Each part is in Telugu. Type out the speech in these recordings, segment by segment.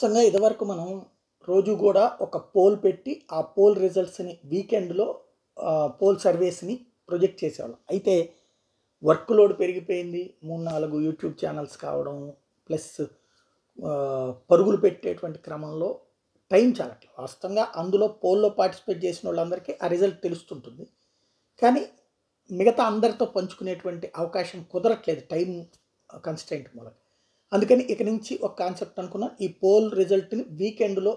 ఖచ్చితంగా ఇదివరకు మనం రోజు కూడా ఒక పోల్ పెట్టి ఆ పోల్ రిజల్ట్స్ని వీకెండ్లో పోల్ సర్వేస్ని ప్రొజెక్ట్ చేసేవాళ్ళం అయితే వర్క్ లోడ్ పెరిగిపోయింది మూడు నాలుగు యూట్యూబ్ ఛానల్స్ కావడం ప్లస్ పరుగులు పెట్టేటువంటి క్రమంలో టైం చాలట్లేదు వాస్తవంగా అందులో పోల్లో పార్టిసిపేట్ చేసిన వాళ్ళందరికీ ఆ రిజల్ట్ తెలుస్తుంటుంది కానీ మిగతా అందరితో పంచుకునేటువంటి అవకాశం కుదరట్లేదు టైం కన్స్టెంట్ మూలంగా అందుకని ఇక నుంచి ఒక కాన్సెప్ట్ అనుకున్నాం ఈ పోల్ రిజల్ట్ని వీకెండ్లో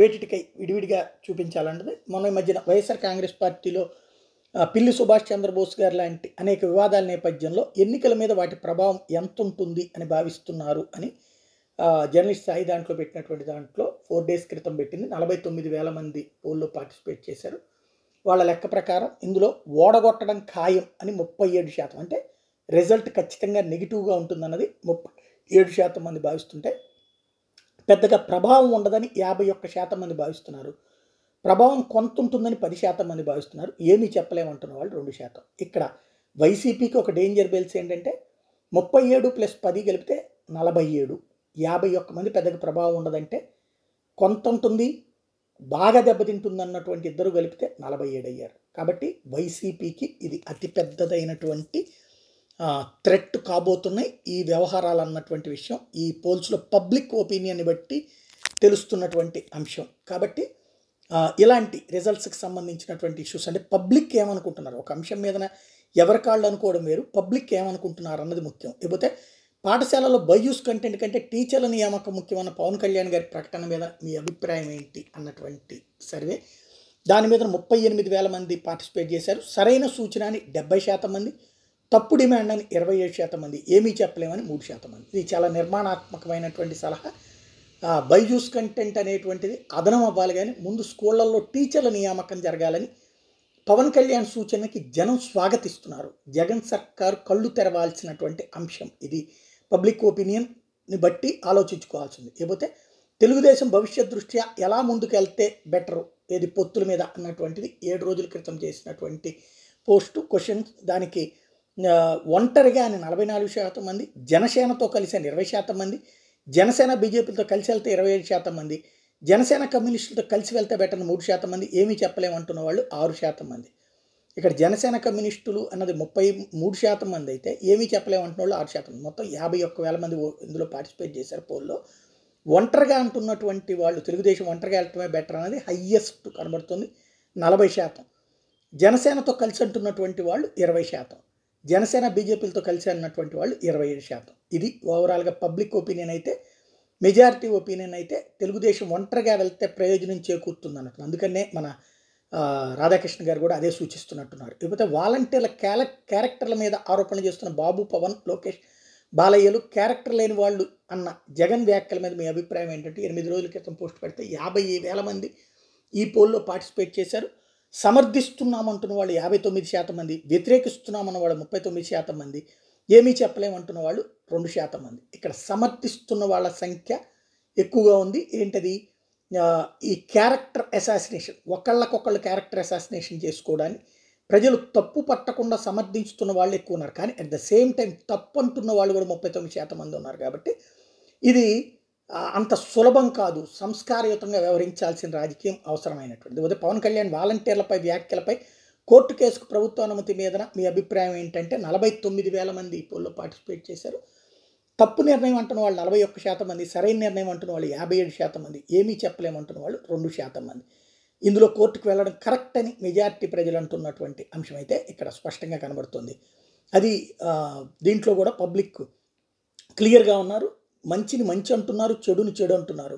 వేటిటికై విడివిడిగా చూపించాలన్నది మొన్న ఈ మధ్యన వైఎస్ఆర్ కాంగ్రెస్ పార్టీలో పిల్లి సుభాష్ చంద్రబోస్ గారు లాంటి అనేక వివాదాల నేపథ్యంలో ఎన్నికల మీద వాటి ప్రభావం ఎంత ఉంటుంది అని భావిస్తున్నారు అని జర్నలిస్ట్ సాయి దాంట్లో పెట్టినటువంటి దాంట్లో ఫోర్ డేస్ క్రితం పెట్టింది నలభై తొమ్మిది వేల మంది పోల్లో పార్టిసిపేట్ చేశారు వాళ్ళ లెక్క ప్రకారం ఇందులో ఓడగొట్టడం ఖాయం అని ముప్పై ఏడు శాతం అంటే రిజల్ట్ ఖచ్చితంగా నెగిటివ్గా ఉంటుందన్నది ముప్పై ఏడు శాతం మంది భావిస్తుంటే పెద్దగా ప్రభావం ఉండదని యాభై ఒక్క శాతం మంది భావిస్తున్నారు ప్రభావం కొంత ఉంటుందని పది శాతం మంది భావిస్తున్నారు ఏమీ చెప్పలేమంటున్న వాళ్ళు రెండు శాతం ఇక్కడ వైసీపీకి ఒక డేంజర్ బెల్స్ ఏంటంటే ముప్పై ఏడు ప్లస్ పది గెలిపితే నలభై ఏడు యాభై ఒక్క మంది పెద్దగా ప్రభావం ఉండదంటే కొంత ఉంటుంది బాగా దెబ్బతింటుంది అన్నటువంటి ఇద్దరు గెలిపితే నలభై ఏడు అయ్యారు కాబట్టి వైసీపీకి ఇది అతిపెద్దదైనటువంటి థ్రెట్ కాబోతున్నాయి ఈ వ్యవహారాలు అన్నటువంటి విషయం ఈ పోల్స్లో పబ్లిక్ ఒపీనియన్ని బట్టి తెలుస్తున్నటువంటి అంశం కాబట్టి ఇలాంటి రిజల్ట్స్కి సంబంధించినటువంటి ఇష్యూస్ అంటే పబ్లిక్ ఏమనుకుంటున్నారు ఒక అంశం మీద ఎవరి కాళ్ళు అనుకోవడం వేరు పబ్లిక్ ఏమనుకుంటున్నారు అన్నది ముఖ్యం లేకపోతే పాఠశాలలో బయూస్ కంటెంట్ కంటే టీచర్ల నియామకం ముఖ్యమైన పవన్ కళ్యాణ్ గారి ప్రకటన మీద మీ అభిప్రాయం ఏంటి అన్నటువంటి సర్వే దాని మీద ముప్పై ఎనిమిది వేల మంది పార్టిసిపేట్ చేశారు సరైన సూచన అని డెబ్బై శాతం మంది తప్పు డిమాండ్ అని ఇరవై ఏడు శాతం మంది ఏమీ చెప్పలేమని మూడు శాతం మంది ఇది చాలా నిర్మాణాత్మకమైనటువంటి సలహా బైజూస్ కంటెంట్ అనేటువంటిది అదనం అవ్వాలి కానీ ముందు స్కూళ్లలో టీచర్ల నియామకం జరగాలని పవన్ కళ్యాణ్ సూచనకి జనం స్వాగతిస్తున్నారు జగన్ సర్కార్ కళ్ళు తెరవాల్సినటువంటి అంశం ఇది పబ్లిక్ ఒపీనియన్ని బట్టి ఆలోచించుకోవాల్సింది లేకపోతే తెలుగుదేశం భవిష్యత్ దృష్ట్యా ఎలా ముందుకెళ్తే బెటరు ఏది పొత్తుల మీద అన్నటువంటిది ఏడు రోజుల క్రితం చేసినటువంటి పోస్టు క్వశ్చన్ దానికి ఒంటరిగా ఆయన నలభై నాలుగు శాతం మంది జనసేనతో కలిసి ఆయన ఇరవై శాతం మంది జనసేన బీజేపీతో కలిసి వెళ్తే ఇరవై ఏడు శాతం మంది జనసేన కమ్యూనిస్టులతో కలిసి వెళ్తే బెటర్ మూడు శాతం మంది ఏమీ చెప్పలేమంటున్న వాళ్ళు ఆరు శాతం మంది ఇక్కడ జనసేన కమ్యూనిస్టులు అన్నది ముప్పై మూడు శాతం మంది అయితే ఏమీ చెప్పలేమంటున్న వాళ్ళు ఆరు శాతం మొత్తం యాభై ఒక్క వేల మంది ఇందులో పార్టిసిపేట్ చేశారు పోల్లో ఒంటరిగా అంటున్నటువంటి వాళ్ళు తెలుగుదేశం ఒంటరిగా వెళ్ళటమే బెటర్ అనేది హయ్యెస్ట్ కనబడుతుంది నలభై శాతం జనసేనతో కలిసి అంటున్నటువంటి వాళ్ళు ఇరవై శాతం జనసేన బీజేపీలతో కలిసి అన్నటువంటి వాళ్ళు ఇరవై ఏడు శాతం ఇది ఓవరాల్గా పబ్లిక్ ఒపీనియన్ అయితే మెజారిటీ ఒపీనియన్ అయితే తెలుగుదేశం ఒంటరిగా వెళ్తే ప్రయోజనం చేకూరుతుంది అన్నట్టు అందుకనే మన రాధాకృష్ణ గారు కూడా అదే సూచిస్తున్నట్టున్నారు లేకపోతే వాలంటీర్ల క్యాల క్యారెక్టర్ల మీద ఆరోపణలు చేస్తున్న బాబు పవన్ లోకేష్ బాలయ్యలు క్యారెక్టర్ లేని వాళ్ళు అన్న జగన్ వ్యాఖ్యల మీద మీ అభిప్రాయం ఏంటంటే ఎనిమిది రోజుల క్రితం పోస్ట్ పెడితే యాభై వేల మంది ఈ పోల్లో పార్టిసిపేట్ చేశారు సమర్థిస్తున్నామంటున్న వాళ్ళు యాభై తొమ్మిది శాతం మంది వ్యతిరేకిస్తున్నామన్న వాళ్ళు ముప్పై తొమ్మిది శాతం మంది ఏమీ చెప్పలేమంటున్న వాళ్ళు రెండు శాతం మంది ఇక్కడ సమర్థిస్తున్న వాళ్ళ సంఖ్య ఎక్కువగా ఉంది ఏంటది ఈ క్యారెక్టర్ అసాసినేషన్ ఒకళ్ళకొకళ్ళు క్యారెక్టర్ అసాసినేషన్ చేసుకోవడాన్ని ప్రజలు తప్పు పట్టకుండా సమర్థించుతున్న వాళ్ళు ఎక్కువ ఉన్నారు కానీ అట్ ద సేమ్ టైం తప్పు అంటున్న వాళ్ళు కూడా ముప్పై తొమ్మిది శాతం మంది ఉన్నారు కాబట్టి ఇది అంత సులభం కాదు సంస్కారయుతంగా వ్యవహరించాల్సిన రాజకీయం అవసరమైనటువంటిది ఉదయం పవన్ కళ్యాణ్ వాలంటీర్లపై వ్యాఖ్యలపై కోర్టు కేసుకు ప్రభుత్వ అనుమతి మీదన మీ అభిప్రాయం ఏంటంటే నలభై తొమ్మిది వేల మంది ఈ పోల్లో పార్టిసిపేట్ చేశారు తప్పు నిర్ణయం అంటున్న వాళ్ళు నలభై ఒక్క శాతం మంది సరైన నిర్ణయం అంటున్న వాళ్ళు యాభై ఏడు శాతం మంది ఏమీ చెప్పలేమంటున్న వాళ్ళు రెండు శాతం మంది ఇందులో కోర్టుకు వెళ్ళడం కరెక్ట్ అని మెజార్టీ ప్రజలు అంటున్నటువంటి అంశం అయితే ఇక్కడ స్పష్టంగా కనబడుతుంది అది దీంట్లో కూడా పబ్లిక్ క్లియర్గా ఉన్నారు మంచిని మంచి అంటున్నారు చెడుని చెడు అంటున్నారు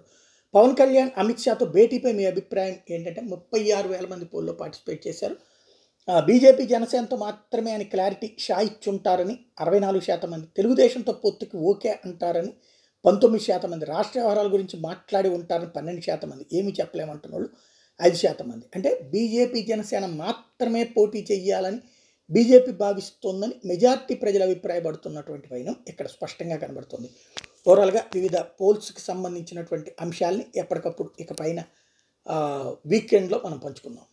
పవన్ కళ్యాణ్ అమిత్ షాతో భేటీపై మీ అభిప్రాయం ఏంటంటే ముప్పై ఆరు వేల మంది పోల్లో పార్టిసిపేట్ చేశారు బీజేపీ జనసేనతో మాత్రమే ఆయన క్లారిటీ షా ఇచ్చుంటారని అరవై నాలుగు శాతం మంది తెలుగుదేశంతో పొత్తుకి ఓకే అంటారని పంతొమ్మిది శాతం మంది రాష్ట్ర వ్యవహారాల గురించి మాట్లాడి ఉంటారని పన్నెండు శాతం మంది ఏమి చెప్పలేమంటున్నోళ్ళు ఐదు శాతం మంది అంటే బీజేపీ జనసేన మాత్రమే పోటీ చేయాలని బీజేపీ భావిస్తోందని మెజార్టీ ప్రజలు అభిప్రాయపడుతున్నటువంటి పైన ఇక్కడ స్పష్టంగా కనబడుతుంది ఓవరాల్గా వివిధ పోల్స్కి సంబంధించినటువంటి అంశాలని ఎప్పటికప్పుడు ఇకపైన వీకెండ్లో మనం పంచుకుందాం